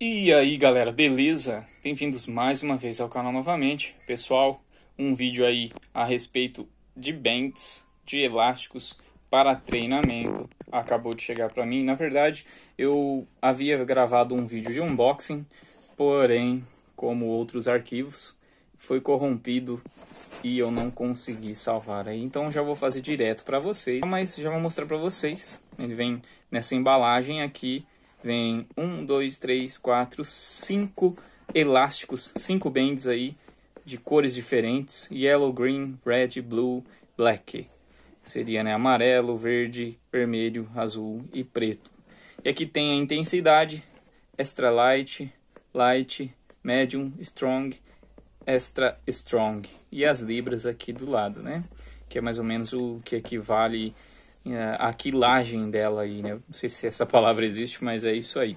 E aí galera, beleza? Bem-vindos mais uma vez ao canal novamente. Pessoal, um vídeo aí a respeito de bands, de elásticos para treinamento. Acabou de chegar para mim. Na verdade, eu havia gravado um vídeo de unboxing, porém, como outros arquivos, foi corrompido e eu não consegui salvar aí. Então já vou fazer direto para vocês, mas já vou mostrar para vocês. Ele vem nessa embalagem aqui Vem um, dois, três, quatro, cinco elásticos, cinco bands aí de cores diferentes: yellow, green, red, blue, black. Seria né, amarelo, verde, vermelho, azul e preto. E aqui tem a intensidade: extra light, light, medium, strong, extra strong. E as libras aqui do lado, né? Que é mais ou menos o que equivale é, a quilagem dela aí, né? Não sei se essa palavra existe, mas é isso aí.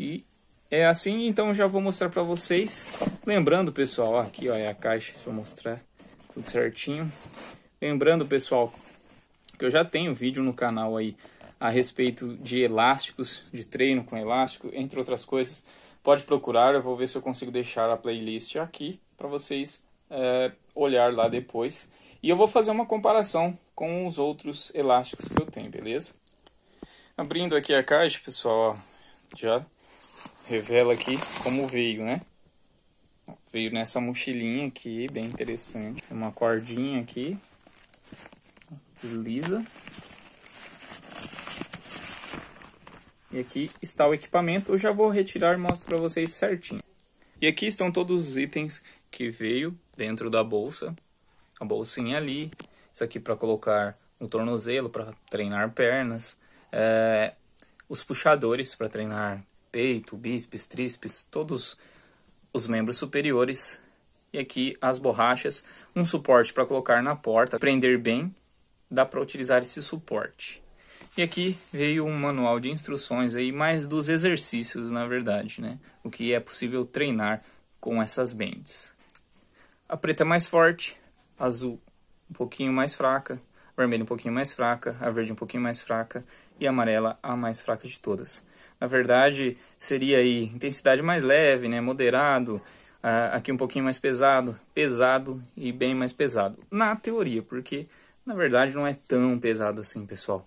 E é assim, então já vou mostrar para vocês. Lembrando, pessoal, ó, aqui ó, é a caixa, deixa eu mostrar tudo certinho. Lembrando, pessoal, que eu já tenho vídeo no canal aí a respeito de elásticos, de treino com elástico, entre outras coisas. Pode procurar, eu vou ver se eu consigo deixar a playlist aqui para vocês é, olhar lá depois. E eu vou fazer uma comparação com os outros elásticos que eu tenho, beleza? Abrindo aqui a caixa, pessoal, ó, já revela aqui como veio, né? Veio nessa mochilinha aqui, bem interessante. Uma cordinha aqui. Desliza. E aqui está o equipamento. Eu já vou retirar e mostro para vocês certinho. E aqui estão todos os itens que veio dentro da bolsa, a bolsinha ali, isso aqui para colocar no tornozelo para treinar pernas, é, os puxadores para treinar peito, bíceps, tríceps, todos os membros superiores e aqui as borrachas, um suporte para colocar na porta, prender bem, dá para utilizar esse suporte. E aqui veio um manual de instruções aí mais dos exercícios, na verdade, né? O que é possível treinar com essas bands. A preta é mais forte, a azul um pouquinho mais fraca, a vermelha um pouquinho mais fraca, a verde um pouquinho mais fraca e a amarela a mais fraca de todas. Na verdade, seria aí intensidade mais leve, né, moderado, aqui um pouquinho mais pesado, pesado e bem mais pesado. Na teoria, porque na verdade não é tão pesado assim, pessoal.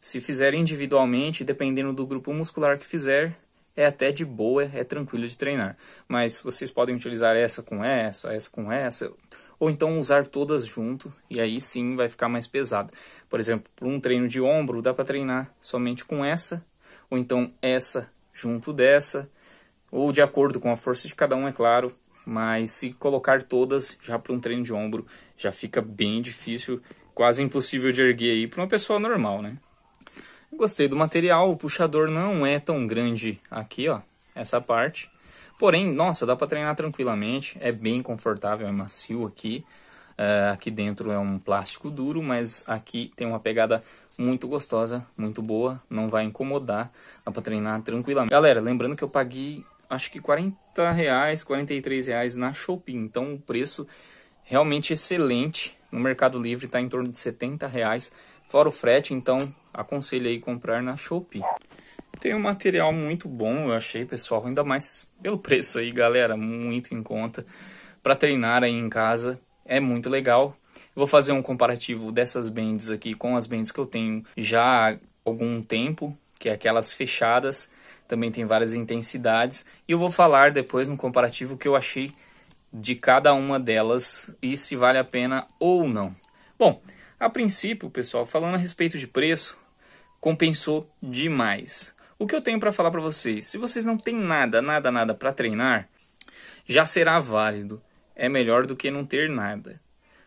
Se fizer individualmente, dependendo do grupo muscular que fizer, é até de boa, é tranquilo de treinar. Mas vocês podem utilizar essa com essa, essa com essa, ou então usar todas junto, e aí sim vai ficar mais pesado. Por exemplo, para um treino de ombro, dá para treinar somente com essa, ou então essa junto dessa, ou de acordo com a força de cada um, é claro. Mas se colocar todas já para um treino de ombro, já fica bem difícil, quase impossível de erguer aí para uma pessoa normal, né? Gostei do material, o puxador não é tão grande aqui, ó, essa parte. Porém, nossa, dá para treinar tranquilamente, é bem confortável, é macio aqui. Uh, aqui dentro é um plástico duro, mas aqui tem uma pegada muito gostosa, muito boa, não vai incomodar, dá para treinar tranquilamente. Galera, lembrando que eu paguei acho que 40 reais, 43 reais na Shopee, então o preço realmente excelente. No Mercado Livre está em torno de 70 reais, fora o frete, então aconselho aí comprar na Shopee. Tem um material muito bom, eu achei, pessoal, ainda mais pelo preço aí, galera, muito em conta para treinar aí em casa. É muito legal. Vou fazer um comparativo dessas bands aqui com as bands que eu tenho já há algum tempo, que é aquelas fechadas, também tem várias intensidades, e eu vou falar depois no comparativo que eu achei de cada uma delas e se vale a pena ou não. Bom, a princípio, pessoal, falando a respeito de preço, compensou demais. O que eu tenho para falar para vocês? Se vocês não têm nada, nada, nada para treinar, já será válido. É melhor do que não ter nada.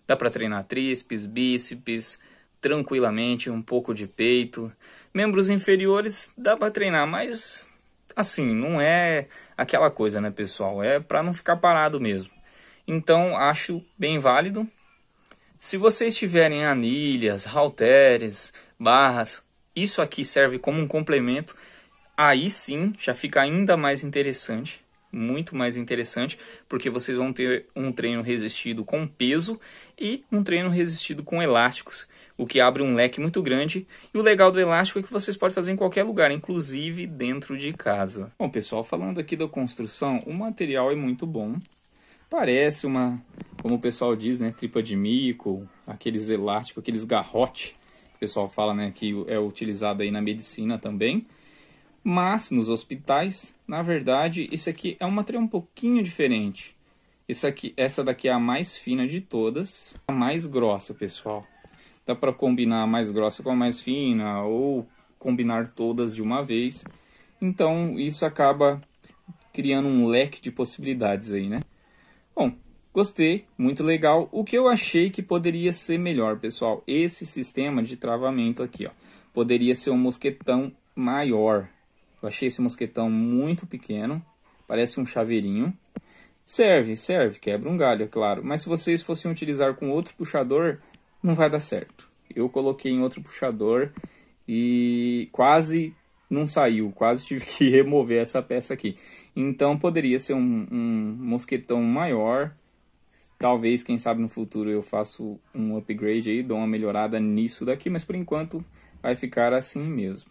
Dá para treinar tríceps, bíceps, tranquilamente, um pouco de peito. Membros inferiores dá para treinar, mas assim, não é aquela coisa, né, pessoal? É para não ficar parado mesmo. Então, acho bem válido. Se vocês tiverem anilhas, halteres, barras, isso aqui serve como um complemento, aí sim já fica ainda mais interessante, muito mais interessante, porque vocês vão ter um treino resistido com peso e um treino resistido com elásticos, o que abre um leque muito grande. E o legal do elástico é que vocês podem fazer em qualquer lugar, inclusive dentro de casa. Bom, pessoal, falando aqui da construção, o material é muito bom. Parece uma, como o pessoal diz, né, tripa de mico, aqueles elásticos, aqueles garrote o pessoal fala né, que é utilizado aí na medicina também. Mas nos hospitais, na verdade, isso aqui é uma trilha um pouquinho diferente. Essa, aqui, essa daqui é a mais fina de todas, a mais grossa, pessoal. Dá para combinar a mais grossa com a mais fina, ou combinar todas de uma vez. Então, isso acaba criando um leque de possibilidades aí, né? Gostei, muito legal. O que eu achei que poderia ser melhor, pessoal, esse sistema de travamento aqui, ó, poderia ser um mosquetão maior. Eu achei esse mosquetão muito pequeno, parece um chaveirinho. Serve, serve, quebra um galho, é claro. Mas se vocês fossem utilizar com outro puxador, não vai dar certo. Eu coloquei em outro puxador e quase não saiu, quase tive que remover essa peça aqui. Então poderia ser um, um mosquetão maior Talvez, quem sabe no futuro eu faço um upgrade aí, dou uma melhorada nisso daqui, mas por enquanto vai ficar assim mesmo.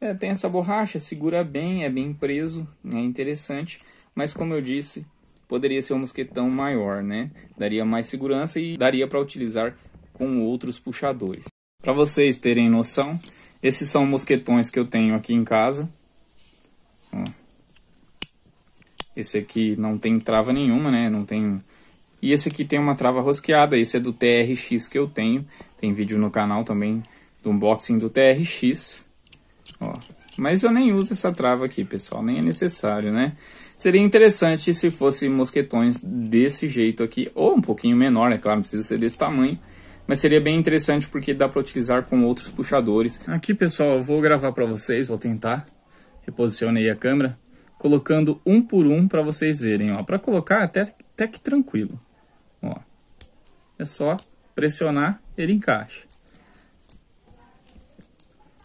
É, tem essa borracha, segura bem, é bem preso, é interessante, mas como eu disse, poderia ser um mosquetão maior, né? Daria mais segurança e daria para utilizar com outros puxadores. Para vocês terem noção, esses são mosquetões que eu tenho aqui em casa. Esse aqui não tem trava nenhuma, né? Não tem e esse aqui tem uma trava rosqueada, esse é do TRX que eu tenho. Tem vídeo no canal também do unboxing do TRX. Ó. Mas eu nem uso essa trava aqui, pessoal, nem é necessário, né? Seria interessante se fosse mosquetões desse jeito aqui, ou um pouquinho menor, é claro, não precisa ser desse tamanho. Mas seria bem interessante porque dá para utilizar com outros puxadores. Aqui, pessoal, eu vou gravar para vocês, vou tentar. Reposicionei a câmera, colocando um por um para vocês verem. Para colocar até, até que tranquilo é só pressionar, ele encaixa.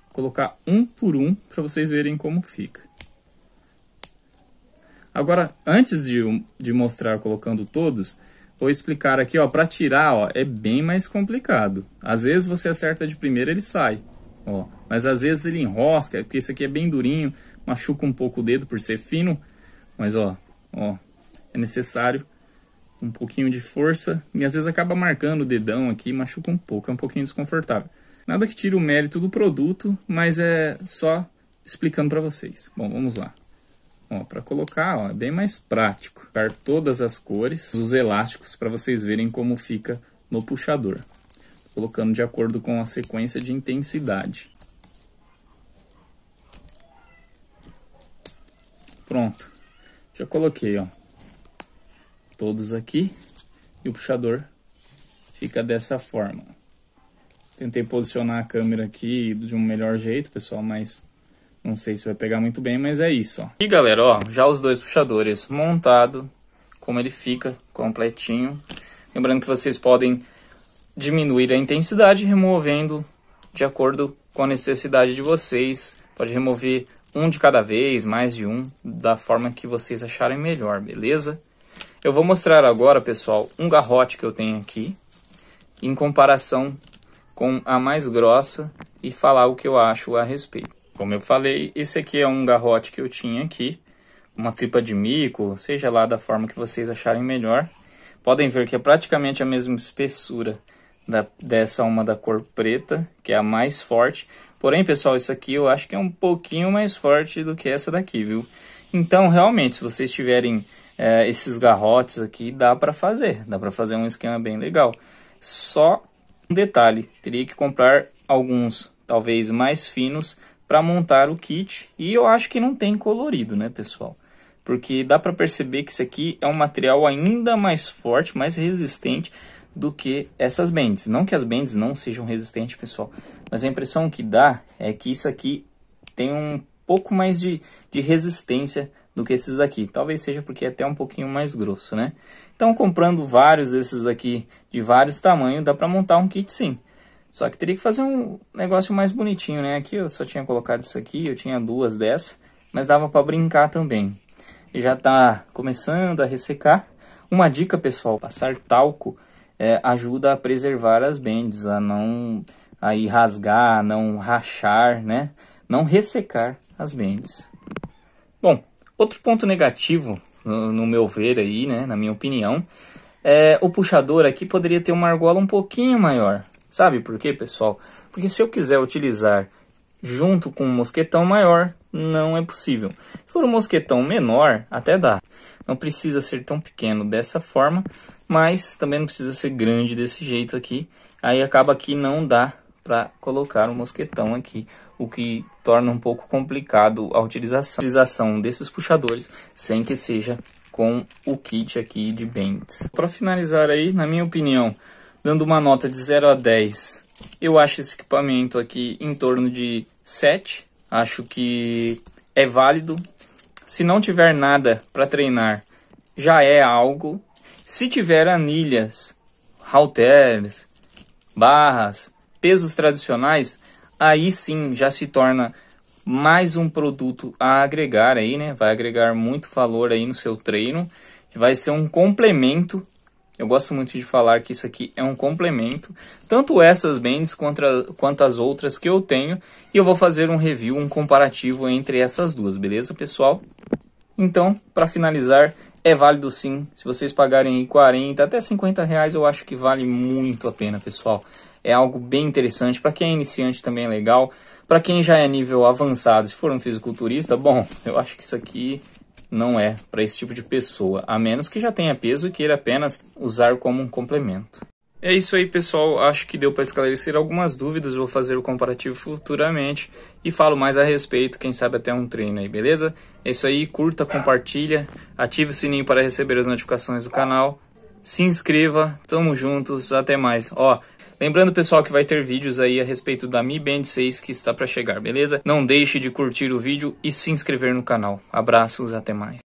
Vou colocar um por um para vocês verem como fica. Agora, antes de, de mostrar colocando todos, vou explicar aqui, ó, para tirar, ó, é bem mais complicado. Às vezes você acerta de primeira, ele sai, ó, mas às vezes ele enrosca, é porque isso aqui é bem durinho, machuca um pouco o dedo por ser fino, mas ó, ó, é necessário um pouquinho de força e às vezes acaba marcando o dedão aqui, machuca um pouco, é um pouquinho desconfortável. Nada que tire o mérito do produto, mas é só explicando para vocês. Bom, vamos lá. Para colocar, ó, é bem mais prático. Dar todas as cores, os elásticos, para vocês verem como fica no puxador. Colocando de acordo com a sequência de intensidade. Pronto. Já coloquei, ó todos aqui e o puxador fica dessa forma. Tentei posicionar a câmera aqui de um melhor jeito, pessoal, mas não sei se vai pegar muito bem, mas é isso. Ó. E galera, ó, já os dois puxadores montado, como ele fica completinho. Lembrando que vocês podem diminuir a intensidade removendo de acordo com a necessidade de vocês. Pode remover um de cada vez, mais de um, da forma que vocês acharem melhor, beleza? Eu vou mostrar agora, pessoal, um garrote que eu tenho aqui, em comparação com a mais grossa e falar o que eu acho a respeito. Como eu falei, esse aqui é um garrote que eu tinha aqui, uma tripa de mico, seja lá da forma que vocês acharem melhor. Podem ver que é praticamente a mesma espessura da, dessa uma da cor preta, que é a mais forte. Porém, pessoal, isso aqui eu acho que é um pouquinho mais forte do que essa daqui, viu? Então, realmente, se vocês tiverem é, esses garrotes aqui dá para fazer, dá para fazer um esquema bem legal. Só um detalhe, teria que comprar alguns talvez mais finos para montar o kit e eu acho que não tem colorido, né, pessoal? Porque dá para perceber que isso aqui é um material ainda mais forte, mais resistente do que essas bends. Não que as bends não sejam resistentes, pessoal, mas a impressão que dá é que isso aqui tem um pouco mais de, de resistência do que esses daqui. Talvez seja porque é até um pouquinho mais grosso, né? Então, comprando vários desses daqui de vários tamanhos, dá para montar um kit sim. Só que teria que fazer um negócio mais bonitinho, né? Aqui eu só tinha colocado isso aqui, eu tinha duas dessas, mas dava para brincar também. Já está começando a ressecar. Uma dica, pessoal, passar talco é, ajuda a preservar as bendes, a não ir rasgar, a não rachar, né? Não ressecar as bendes. Bom, Outro ponto negativo, no, meu ver aí, né, na minha opinião, é o puxador aqui poderia ter uma argola um pouquinho maior. Sabe por quê, pessoal? Porque se eu quiser utilizar junto com um mosquetão maior, não é possível. Se for um mosquetão menor, até dá. Não precisa ser tão pequeno dessa forma, mas também não precisa ser grande desse jeito aqui. Aí acaba que não dá para colocar um mosquetão aqui o que torna um pouco complicado a utilização, a utilização desses puxadores sem que seja com o kit aqui de bends. Para finalizar aí, na minha opinião, dando uma nota de 0 a 10, eu acho esse equipamento aqui em torno de 7. Acho que é válido. Se não tiver nada para treinar, já é algo. Se tiver anilhas, halteres, barras, pesos tradicionais, aí sim já se torna mais um produto a agregar aí, né? Vai agregar muito valor aí no seu treino, vai ser um complemento. Eu gosto muito de falar que isso aqui é um complemento, tanto essas bands quanto, a, quanto as outras que eu tenho, e eu vou fazer um review, um comparativo entre essas duas, beleza, pessoal? Então, para finalizar, é válido sim. Se vocês pagarem 40 até 50 reais, eu acho que vale muito a pena, pessoal. É algo bem interessante. Para quem é iniciante também é legal. Para quem já é nível avançado, se for um fisiculturista, bom, eu acho que isso aqui não é para esse tipo de pessoa, a menos que já tenha peso e queira apenas usar como um complemento. É isso aí, pessoal. Acho que deu para esclarecer algumas dúvidas. Vou fazer o comparativo futuramente e falo mais a respeito, quem sabe até um treino aí, beleza? É isso aí. Curta, compartilha, ative o sininho para receber as notificações do canal. Se inscreva. Tamo juntos. Até mais. Ó, Lembrando, pessoal, que vai ter vídeos aí a respeito da Mi Band 6 que está para chegar, beleza? Não deixe de curtir o vídeo e se inscrever no canal. Abraços, até mais.